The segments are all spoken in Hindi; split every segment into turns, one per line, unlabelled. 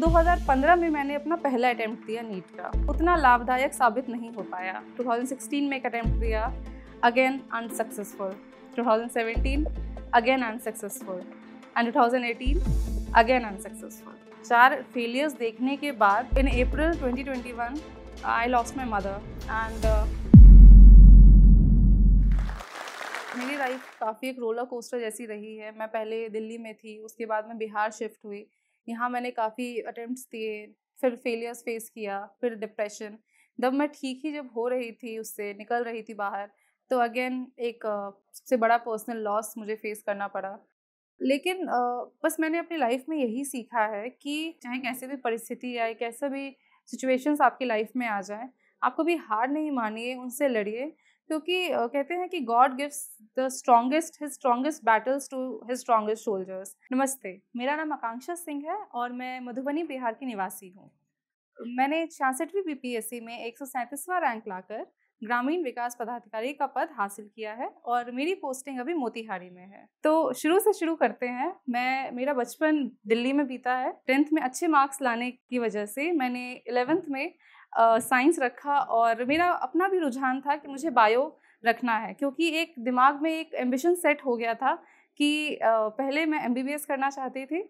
2015 में मैंने अपना पहला अटैम्प्ट दिया नीट का उतना लाभदायक साबित नहीं हो पाया 2016 में एक अटैम्प्ट दिया again unsuccessful 2017 again unsuccessful and 2018 again unsuccessful चार फेलियर्स देखने के बाद in April 2021 I lost my mother and मेरी लाइफ काफ़ी एक रोलर कोस्टर जैसी रही है मैं पहले दिल्ली में थी उसके बाद मैं बिहार शिफ्ट हुई यहाँ मैंने काफ़ी अटेम्प्ट्स दिए फिर फेलियर्स फेस किया फिर डिप्रेशन जब मैं ठीक ही जब हो रही थी उससे निकल रही थी बाहर तो अगेन एक सबसे बड़ा पर्सनल लॉस मुझे फेस करना पड़ा लेकिन बस मैंने अपनी लाइफ में यही सीखा है कि चाहे कैसे भी परिस्थिति आए कैसे भी सिचुएशंस आपकी लाइफ में आ जाए आपको भी हार नहीं मानिए उनसे लड़िए क्योंकि कहते हैं कि god gives the strongest his strongest battles to his strongest soldiers नमस्ते मेरा नाम आकांक्षा सिंह है और मैं मधुबनी बिहार की निवासी हूँ मैंने छियासठवीं बी पी एस सी में एक सौ रैंक लाकर ग्रामीण विकास पदाधिकारी का पद हासिल किया है और मेरी पोस्टिंग अभी मोतिहारी में है तो शुरू से शुरू करते हैं मैं मेरा बचपन दिल्ली में बीता है टेंथ में अच्छे मार्क्स लाने की वजह से मैंने इलेवेंथ में साइंस रखा और मेरा अपना भी रुझान था कि मुझे बायो रखना है क्योंकि एक दिमाग में एक एम्बिशन सेट हो गया था कि पहले मैं एम करना चाहती थी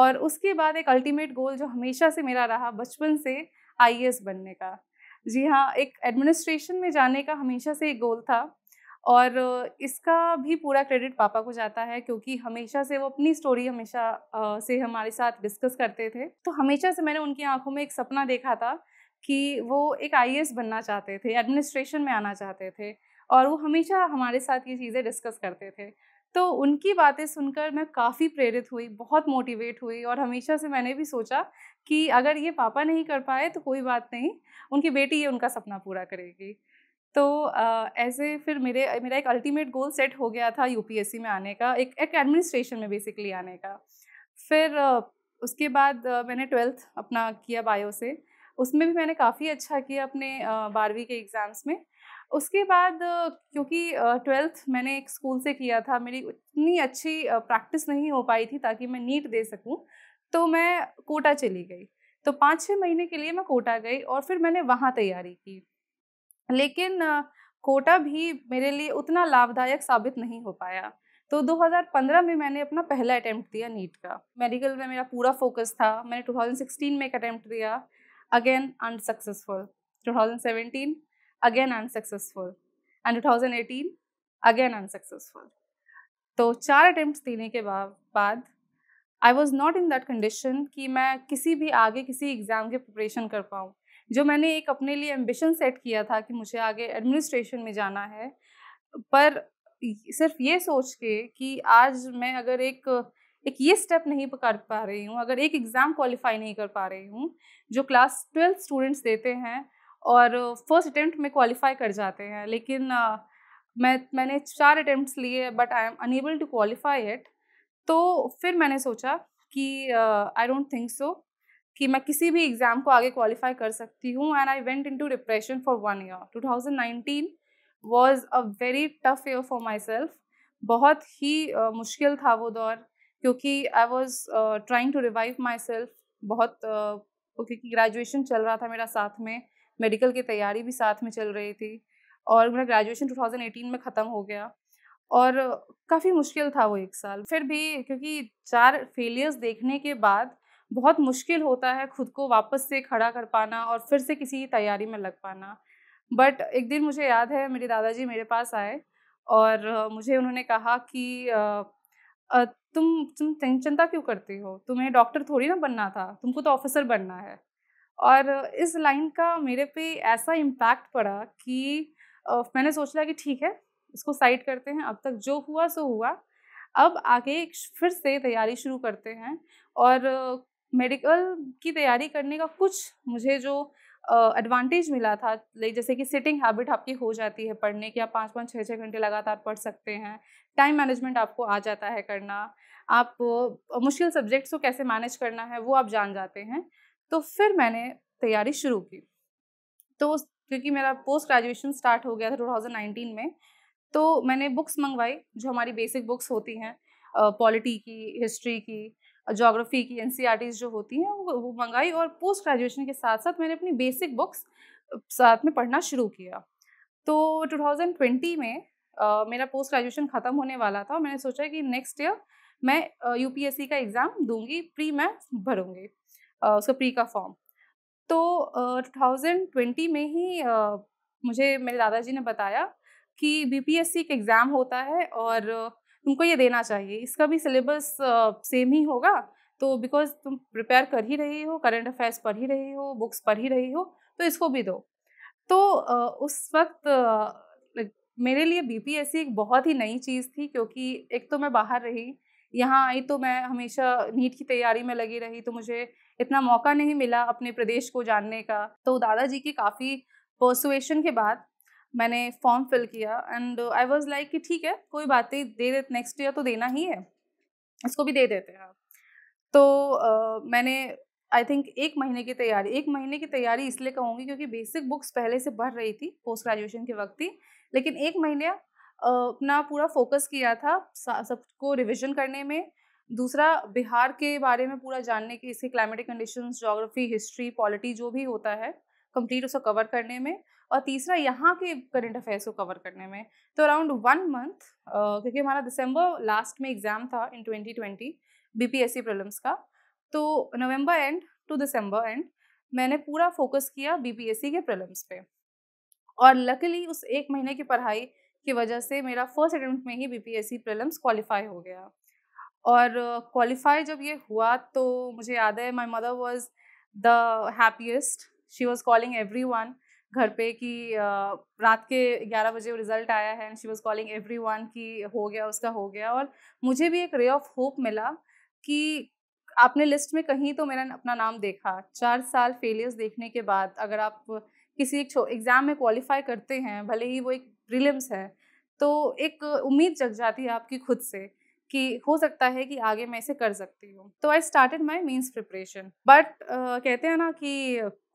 और उसके बाद एक अल्टीमेट गोल जो हमेशा से मेरा रहा बचपन से आई बनने का जी हाँ एक एडमिनिस्ट्रेशन में जाने का हमेशा से एक गोल था और इसका भी पूरा क्रेडिट पापा को जाता है क्योंकि हमेशा से वो अपनी स्टोरी हमेशा से हमारे साथ डिस्कस करते थे तो हमेशा से मैंने उनकी आंखों में एक सपना देखा था कि वो एक आई बनना चाहते थे एडमिनिस्ट्रेशन में आना चाहते थे और वो हमेशा हमारे साथ ये चीज़ें डिस्कस करते थे तो उनकी बातें सुनकर मैं काफ़ी प्रेरित हुई बहुत मोटिवेट हुई और हमेशा से मैंने भी सोचा कि अगर ये पापा नहीं कर पाए तो कोई बात नहीं उनकी बेटी ये उनका सपना पूरा करेगी तो ऐसे फिर मेरे मेरा एक अल्टीमेट गोल सेट हो गया था यूपीएससी में आने का एक एक एडमिनिस्ट्रेशन में बेसिकली आने का फिर उसके बाद मैंने ट्वेल्थ अपना किया बायो से उसमें भी मैंने काफ़ी अच्छा किया अपने बारहवीं के एग्ज़ाम्स में उसके बाद क्योंकि ट्वेल्थ मैंने एक स्कूल से किया था मेरी इतनी अच्छी प्रैक्टिस नहीं हो पाई थी ताकि मैं नीट दे सकूँ तो मैं कोटा चली गई तो पाँच छः महीने के लिए मैं कोटा गई और फिर मैंने वहाँ तैयारी की लेकिन कोटा भी मेरे लिए उतना लाभदायक साबित नहीं हो पाया तो 2015 में मैंने अपना पहला अटैम्प्ट दिया नीट का मेडिकल में मेरा पूरा फोकस था मैंने 2016 में एक अटैम्प्ट दिया again unsuccessful 2017 again unsuccessful and 2018 again unsuccessful तो चार अटेम्प्ट देने के बाद I was not in that condition कि मैं किसी भी आगे किसी एग्ज़ाम के प्रिपरेशन कर पाऊँ जो मैंने एक अपने लिए एम्बिशन सेट किया था कि मुझे आगे एडमिनिस्ट्रेशन में जाना है पर सिर्फ ये सोच के कि आज मैं अगर एक एक ये स्टेप नहीं कर पा रही हूँ अगर एक एग्ज़ाम क्वालिफाई नहीं कर पा रही हूँ जो क्लास ट्वेल्थ स्टूडेंट्स देते हैं और फर्स्ट अटैम्प्ट में क्वालिफाई कर जाते हैं लेकिन आ, मैं मैंने चार अटैम्प्ट लिए but I am unable to qualify it तो फिर मैंने सोचा कि आई डोंट थिंक सो कि मैं किसी भी एग्ज़ाम को आगे क्वालिफाई कर सकती हूँ and I went into depression for one year two thousand nineteen was a very tough year for my self बहुत ही uh, मुश्किल था वो दौर क्योंकि I was trying to revive my self बहुत uh, क्योंकि ग्रेजुएशन चल रहा था मेरा साथ में मेडिकल की तैयारी भी साथ में चल रही थी और मेरा ग्रेजुएशन 2018 में ख़त्म हो गया और काफ़ी मुश्किल था वो एक साल फिर भी क्योंकि चार फेलियर्स देखने के बाद बहुत मुश्किल होता है खुद को वापस से खड़ा कर पाना और फिर से किसी तैयारी में लग पाना बट एक दिन मुझे याद है मेरे दादाजी मेरे पास आए और uh, मुझे उन्होंने कहा कि uh, तुम तुम चिंता क्यों करती हो तुम्हें डॉक्टर थोड़ी ना बनना था तुमको तो ऑफिसर बनना है और इस लाइन का मेरे पे ऐसा इम्पैक्ट पड़ा कि मैंने सोच लिया कि ठीक है इसको साइड करते हैं अब तक जो हुआ सो हुआ अब आगे फिर से तैयारी शुरू करते हैं और मेडिकल की तैयारी करने का कुछ मुझे जो एडवांटेज uh, मिला था लाइक जैसे कि सिटिंग हैबिट आपकी हो जाती है पढ़ने की आप पाँच पाँच छः छः घंटे लगातार पढ़ सकते हैं टाइम मैनेजमेंट आपको आ जाता है करना आप uh, मुश्किल सब्जेक्ट्स को कैसे मैनेज करना है वो आप जान जाते हैं तो फिर मैंने तैयारी शुरू की तो क्योंकि मेरा पोस्ट ग्रेजुएशन स्टार्ट हो गया था टू में तो मैंने बुक्स मंगवाई जो हमारी बेसिक बुक्स होती हैं पॉलिटी की हिस्ट्री की जोग्राफी की एन जो होती हैं वो वो मंगाई और पोस्ट ग्रेजुएशन के साथ साथ मैंने अपनी बेसिक बुक्स साथ में पढ़ना शुरू किया तो 2020 में Uh, मेरा पोस्ट ग्रेजुएशन ख़त्म होने वाला था और मैंने सोचा कि नेक्स्ट ईयर मैं यू uh, का एग्ज़ाम दूंगी प्री मैं भरूंगी uh, उसका प्री का फॉर्म तो टू थाउजेंड ट्वेंटी में ही मुझे मेरे दादाजी ने बताया कि सी का एग्ज़ाम होता है और तुमको ये देना चाहिए इसका भी सिलेबस सेम ही होगा तो बिकॉज तुम प्रिपेयर कर ही रही हो करंट अफेयर्स पढ़ ही रही हो बुक्स पढ़ ही रही हो तो इसको भी दो तो उस वक्त मेरे लिए बी एक बहुत ही नई चीज़ थी क्योंकि एक तो मैं बाहर रही यहाँ आई तो मैं हमेशा नीट की तैयारी में लगी रही तो मुझे इतना मौका नहीं मिला अपने प्रदेश को जानने का तो दादाजी की काफ़ी पर्सुएशन के बाद मैंने फॉर्म फिल किया एंड आई वॉज लाइक कि ठीक है कोई बात नहीं दे दे नेक्स्ट ईयर तो देना ही है इसको भी दे देते हैं तो uh, मैंने आई थिंक एक महीने की तैयारी एक महीने की तैयारी इसलिए कहूँगी क्योंकि बेसिक बुक्स पहले से बढ़ रही थी पोस्ट ग्रेजुएशन के वक्त ही लेकिन एक महीने अपना पूरा फोकस किया था सबको रिविजन करने में दूसरा बिहार के बारे में पूरा जानने की इसके climatic conditions geography history polity जो भी होता है कंप्लीट उसको कवर करने में और तीसरा यहाँ के करंट अफेयर्स को कवर करने में तो अराउंड वन मंथ क्योंकि हमारा दिसंबर लास्ट में एग्ज़ाम था इन 2020 बीपीएससी प्रॉब्लम्स का तो November end to December end मैंने पूरा फोकस किया बीपीएससी के प्रॉब्लम्स पे और लकीली उस एक महीने की पढ़ाई की वजह से मेरा फर्स्ट अटैम्प्ट में ही B P S C problems qualify हो गया और क्वालिफाई जब ये हुआ तो मुझे याद है my mother was the happiest she was calling everyone घर पे कि रात के 11 बजे रिजल्ट आया है and she was calling everyone कि हो गया उसका हो गया और मुझे भी एक रे ऑफ होप मिला कि आपने लिस्ट में कहीं तो मेरा अपना नाम देखा चार साल फेलियर्स देखने के बाद अगर आप किसी एक एग्ज़ाम में क्वालिफाई करते हैं भले ही वो एक प्रीलिम्स है तो एक उम्मीद जग जाती है आपकी खुद से कि हो सकता है कि आगे मैं इसे कर सकती हूँ तो I started my mains preparation but कहते हैं ना कि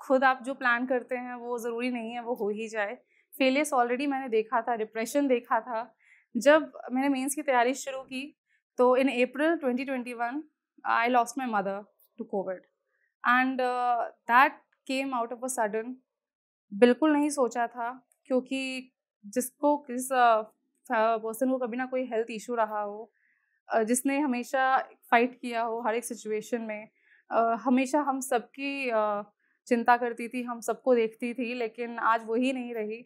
खुद आप जो प्लान करते हैं वो ज़रूरी नहीं है वो हो ही जाए फेलियर्स ऑलरेडी मैंने देखा था डिप्रेशन देखा था जब मैंने मेंस की तैयारी शुरू की तो in April 2021 I lost my mother to COVID and that came out of a sudden बिल्कुल नहीं सोचा था क्योंकि जिसको किस पर्सन uh, uh, को कभी ना कोई हेल्थ इशू रहा हो uh, जिसने हमेशा फाइट किया हो हर एक सिचुएशन में हमेशा हम सबकी चिंता करती थी हम सबको देखती थी लेकिन आज वही नहीं रही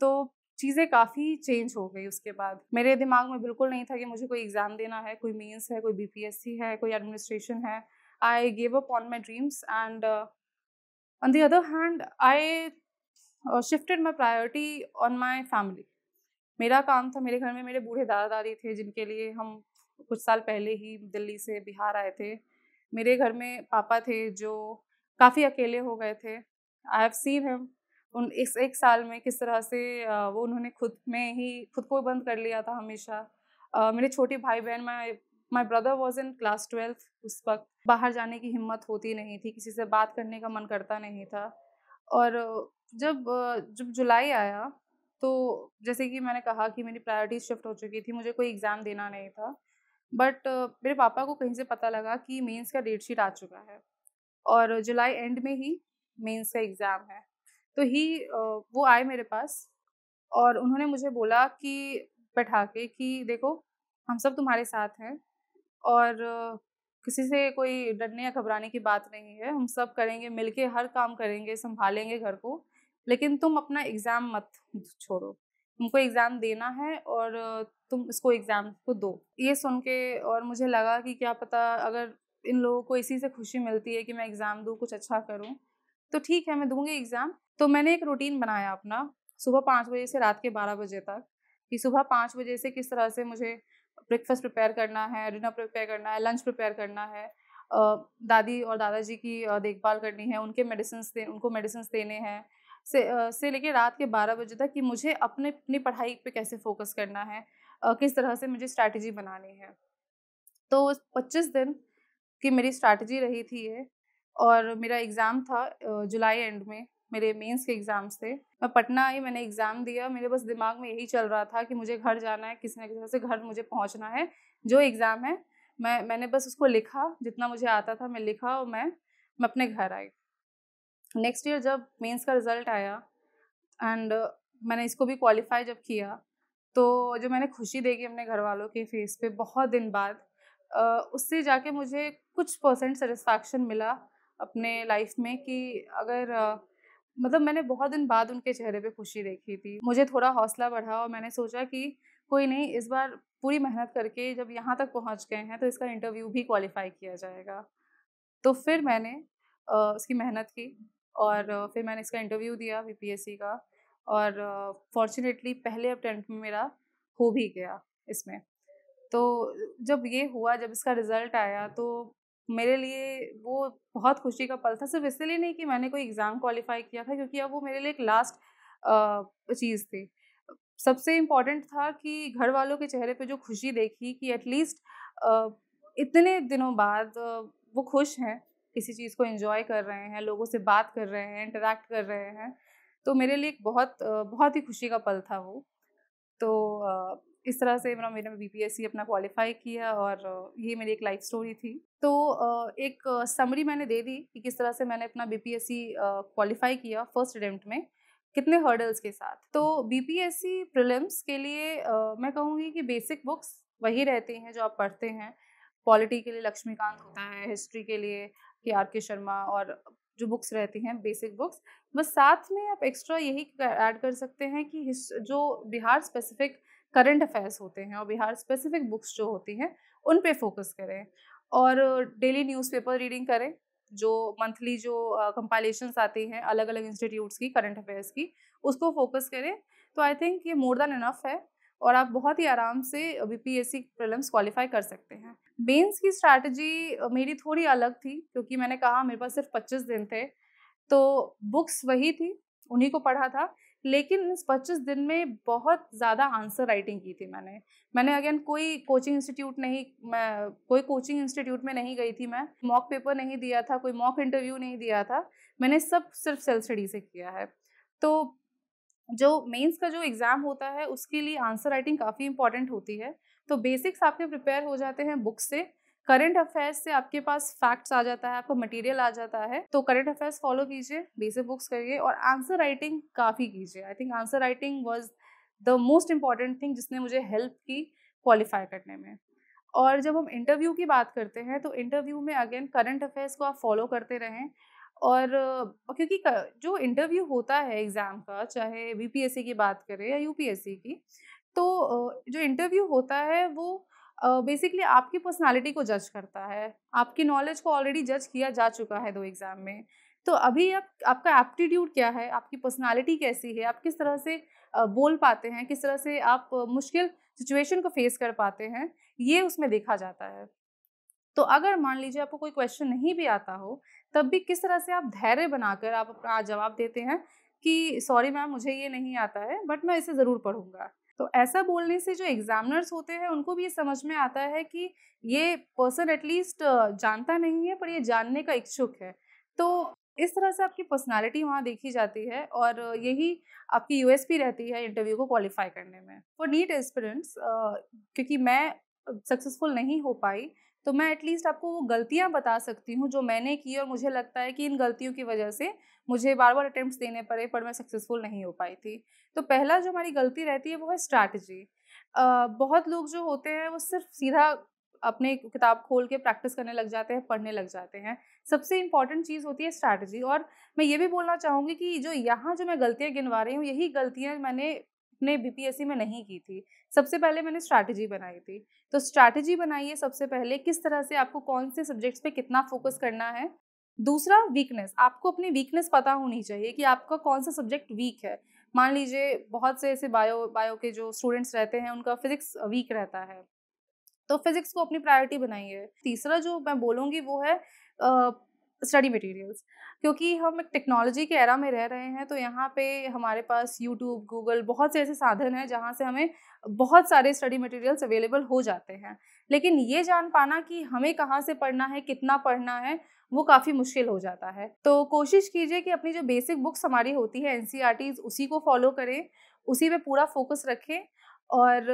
तो चीज़ें काफ़ी चेंज हो गई उसके बाद मेरे दिमाग में बिल्कुल नहीं था कि मुझे कोई एग्ज़ाम देना है कोई मेंस है कोई बीपीएससी है कोई एडमिनिस्ट्रेशन है I give up on my dreams and on the other hand I shifted my priority on my family मेरा काम था मेरे घर में मेरे बूढ़े दादा दादी थे जिनके लिए हम कुछ साल पहले ही दिल्ली से बिहार आए थे मेरे घर में पापा थे जो काफ़ी अकेले हो गए थे आई हैव सीन हिम उन इस एक साल में किस तरह से वो उन्होंने खुद में ही खुद को बंद कर लिया था हमेशा मेरे छोटे भाई बहन my my brother was in class twelfth उस वक्त बाहर जाने की हिम्मत होती नहीं थी किसी से बात करने का मन करता नहीं था और जब जब जुलाई आया तो जैसे कि मैंने कहा कि मेरी प्रायोरिटीज शिफ्ट हो चुकी थी मुझे कोई एग्ज़ाम देना नहीं था बट मेरे पापा को कहीं से पता लगा कि मेंस का डेट शीट आ चुका है और जुलाई एंड में ही मेंस का एग्ज़ाम है तो ही वो आए मेरे पास और उन्होंने मुझे बोला कि बैठा के कि देखो हम सब तुम्हारे साथ हैं और किसी से कोई डरने या घबराने की बात नहीं है हम सब करेंगे मिलके हर काम करेंगे संभालेंगे घर को लेकिन तुम अपना एग्ज़ाम मत छोड़ो तुमको एग्ज़ाम देना है और तुम इसको एग्ज़ाम को दो ये सुन के और मुझे लगा कि क्या पता अगर इन लोगों को इसी से खुशी मिलती है कि मैं एग्ज़ाम दूँ कुछ अच्छा करूँ तो ठीक है मैं दूंगी एग्ज़ाम तो मैंने एक रूटीन बनाया अपना सुबह पाँच बजे से रात के बारह बजे तक कि सुबह पाँच बजे से किस तरह से मुझे ब्रेकफास्ट प्रिपेयर करना है डिनर प्रिपेयर करना है लंच प्रिपेयर करना है दादी और दादाजी की देखभाल करनी है उनके मेडिसिन दे उनको मेडिसिन देने हैं से से लेके रात के बारह बजे तक कि मुझे अपने अपनी पढ़ाई पे कैसे फोकस करना है किस तरह से मुझे स्ट्रैटेजी बनानी है तो पच्चीस दिन कि मेरी स्ट्रैटेजी रही थी ये और मेरा एग्ज़ाम था जुलाई एंड में मेरे मेंस के एग्ज़ाम्स थे मैं पटना आई मैंने एग्ज़ाम दिया मेरे बस दिमाग में यही चल रहा था कि मुझे घर जाना है किसी न किसी से घर मुझे पहुंचना है जो एग्ज़ाम है मैं मैंने बस उसको लिखा जितना मुझे आता था मैं लिखा और मैं मैं अपने घर आई नेक्स्ट ईयर जब मेंस का रिज़ल्ट आया एंड मैंने इसको भी क्वालिफाई जब किया तो जो मैंने खुशी देखी अपने घर वालों के फेस पे बहुत दिन बाद उससे जाके मुझे कुछ परसेंट सेटिस्फैक्शन मिला अपने लाइफ में कि अगर मतलब मैंने बहुत दिन बाद उनके चेहरे पे खुशी देखी थी मुझे थोड़ा हौसला बढ़ा और मैंने सोचा कि कोई नहीं इस बार पूरी मेहनत करके जब यहाँ तक पहुँच गए हैं तो इसका इंटरव्यू भी क्वालिफाई किया जाएगा तो फिर मैंने उसकी मेहनत की और फिर मैंने इसका इंटरव्यू दिया वी का और फॉर्चुनेटली पहले अटैम्प्ट में मेरा हो भी गया इसमें तो जब ये हुआ जब इसका रिज़ल्ट आया तो मेरे लिए वो बहुत खुशी का पल था सिर्फ इसलिए नहीं कि मैंने कोई एग्ज़ाम क्वालिफाई किया था क्योंकि अब वो मेरे लिए एक लास्ट चीज़ थी सबसे इम्पॉर्टेंट था कि घर वालों के चेहरे पे जो खुशी देखी कि एटलीस्ट इतने दिनों बाद वो खुश हैं किसी चीज़ को इन्जॉय कर रहे हैं लोगों से बात कर रहे हैं इंटरेक्ट कर रहे हैं तो मेरे लिए एक बहुत बहुत ही खुशी का पल था वो तो इस तरह से मतलब मैंने बीपीएससी अपना क्वालिफाई किया और ये मेरी एक लाइफ स्टोरी थी तो एक समरी मैंने दे दी कि किस तरह से मैंने अपना बीपीएससी क्वालिफाई किया फर्स्ट अटैम्प्ट में कितने हर्डल्स के साथ तो बीपीएससी प्रिलिम्स के लिए मैं कहूँगी कि बेसिक बुक्स वही रहती हैं जो आप पढ़ते हैं पॉलिटी के लिए लक्ष्मीकांत होता है हिस्ट्री के लिए के आर के शर्मा और जो बुक्स रहती हैं बेसिक बुक्स बस साथ में आप एक्स्ट्रा यही ऐड कर सकते हैं कि जो बिहार स्पेसिफिक करंट अफेयर्स होते हैं और बिहार स्पेसिफिक बुक्स जो होती हैं उन पे फोकस करें और डेली न्यूज़पेपर रीडिंग करें जो मंथली जो कंपाइलेशंस आती हैं अलग अलग इंस्टीट्यूट्स की करंट अफेयर्स की उसको फोकस करें तो आई थिंक ये मोर देन इनफ है और आप बहुत ही आराम से B P S C prelims qualify कर सकते हैं मेन्स की स्ट्रैटेजी मेरी थोड़ी अलग थी क्योंकि मैंने कहा मेरे पास सिर्फ पच्चीस दिन थे तो बुक्स वही थी उन्हीं को पढ़ा था लेकिन इस पच्चीस दिन में बहुत ज़्यादा आंसर राइटिंग की थी मैंने मैंने अगेन कोई कोचिंग इंस्टीट्यूट नहीं मैं कोई कोचिंग इंस्टीट्यूट में नहीं गई थी मैं मॉक पेपर नहीं दिया था कोई मॉक इंटरव्यू नहीं दिया था मैंने सब सिर्फ सेल्फ स्टडी से किया है तो जो मेंस का जो एग्ज़ाम होता है उसके लिए आंसर राइटिंग काफ़ी इंपॉर्टेंट होती है तो बेसिक्स आपके प्रिपेयर हो जाते हैं बुक से करंट अफेयर्स से आपके पास फैक्ट्स आ जाता है आपको मटेरियल आ जाता है तो करंट अफेयर्स फॉलो कीजिए बेसिक बुक्स करिए और आंसर राइटिंग काफ़ी कीजिए I think answer writing was the most important thing जिसने मुझे हेल्प की क्वालिफाई करने में और जब हम इंटरव्यू की बात करते हैं तो इंटरव्यू में अगेन करंट अफेयर्स को आप फॉलो करते रहें और क्योंकि जो इंटरव्यू होता है एग्ज़ाम का चाहे बीपीएससी की बात करें या यूपीएससी की तो जो इंटरव्यू होता है वो बेसिकली uh, आपकी पर्सनालिटी को जज करता है आपकी नॉलेज को ऑलरेडी जज किया जा चुका है दो एग्ज़ाम में तो अभी आप आपका एप्टीट्यूड क्या है आपकी पर्सनालिटी कैसी है आप किस तरह से बोल पाते हैं किस तरह से आप मुश्किल सिचुएशन को फेस कर पाते हैं ये उसमें देखा जाता है तो अगर मान लीजिए आपको कोई क्वेश्चन नहीं भी आता हो तब भी किस तरह से आप धैर्य बनाकर आप अपना जवाब देते हैं कि सॉरी मैम मुझे ये नहीं आता है बट मैं इसे ज़रूर पढ़ूंगा तो ऐसा बोलने से जो एग्जामिनर्स होते हैं उनको भी ये समझ में आता है कि ये पर्सन एटलीस्ट जानता नहीं है पर ये जानने का इच्छुक है तो इस तरह से आपकी पर्सनालिटी वहाँ देखी जाती है और यही आपकी यूएसपी रहती है इंटरव्यू को क्वालिफाई करने में फॉर नीट एस्पिरेंट्स क्योंकि मैं सक्सेसफुल नहीं हो पाई तो मैं एटलीस्ट आपको वो गलतियाँ बता सकती हूँ जो मैंने की और मुझे लगता है कि इन गलतियों की वजह से मुझे बार बार अटैम्प्ट देने पड़े पर मैं सक्सेसफुल नहीं हो पाई थी तो पहला जो हमारी गलती रहती है वो है स्ट्रैटेजी बहुत लोग जो होते हैं वो सिर्फ सीधा अपने किताब खोल के प्रैक्टिस करने लग जाते हैं पढ़ने लग जाते हैं सबसे इम्पॉर्टेंट चीज़ होती है स्ट्रैटेजी और मैं ये भी बोलना चाहूँगी कि जो यहाँ जो मैं गलतियाँ गिनवा रही हूँ यही गलतियाँ मैंने ने बीपीएससी में नहीं की थी सबसे पहले मैंने स्ट्रैटेजी बनाई थी तो स्ट्रैटेजी बनाइए सबसे पहले किस तरह से आपको कौन से सब्जेक्ट्स पे कितना फोकस करना है दूसरा वीकनेस आपको अपनी वीकनेस पता होनी चाहिए कि आपका कौन सा सब्जेक्ट वीक है मान लीजिए बहुत से ऐसे बायो बायो के जो स्टूडेंट्स रहते हैं उनका फिजिक्स वीक रहता है तो फिजिक्स को अपनी प्रायोरिटी बनाइए तीसरा जो मैं बोलूँगी वो है स्टडी मटेरियल्स क्योंकि हम एक टेक्नोलॉजी के एरा में रह रहे हैं तो यहाँ पे हमारे पास यूट्यूब गूगल बहुत से ऐसे साधन हैं जहाँ से हमें बहुत सारे स्टडी मटेरियल्स अवेलेबल हो जाते हैं लेकिन ये जान पाना कि हमें कहाँ से पढ़ना है कितना पढ़ना है वो काफ़ी मुश्किल हो जाता है तो कोशिश कीजिए कि अपनी जो बेसिक बुक्स हमारी होती है एन e उसी को फॉलो करें उसी पर पूरा फोकस रखें और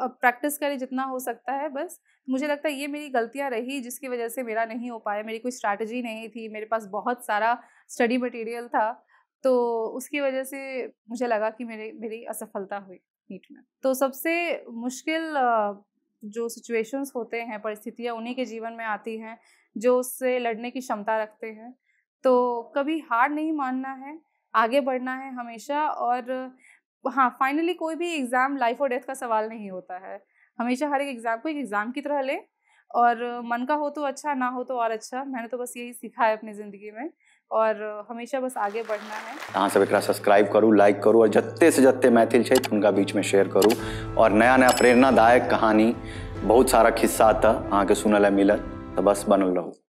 प्रैक्टिस करें जितना हो सकता है बस मुझे लगता है ये मेरी गलतियाँ रही जिसकी वजह से मेरा नहीं हो पाया मेरी कोई स्ट्रैटेजी नहीं थी मेरे पास बहुत सारा स्टडी मटेरियल था तो उसकी वजह से मुझे लगा कि मेरे मेरी असफलता हुई नीट में तो सबसे मुश्किल जो सिचुएशंस होते हैं परिस्थितियाँ उन्हीं के जीवन में आती हैं जो उससे लड़ने की क्षमता रखते हैं तो कभी हार नहीं मानना है आगे बढ़ना है हमेशा और हाँ फाइनली कोई भी एग्ज़ाम लाइफ और डेथ का सवाल नहीं होता है हमेशा हर एक एग्ज़ाम को एक एग्ज़ाम की तरह ले और मन का हो तो अच्छा ना हो तो और अच्छा मैंने तो बस यही सीखा है अपनी ज़िंदगी में और हमेशा बस आगे बढ़ना है अहाँ सब एक सब्सक्राइब करूँ लाइक करूँ और जत्ते से जत्ते मैथिल छथि उनका बीच में शेयर करूँ और नया नया प्रेरणादायक कहानी बहुत सारा खिस्सा अहाँ के सुनल मिलत तो बस बनल रहू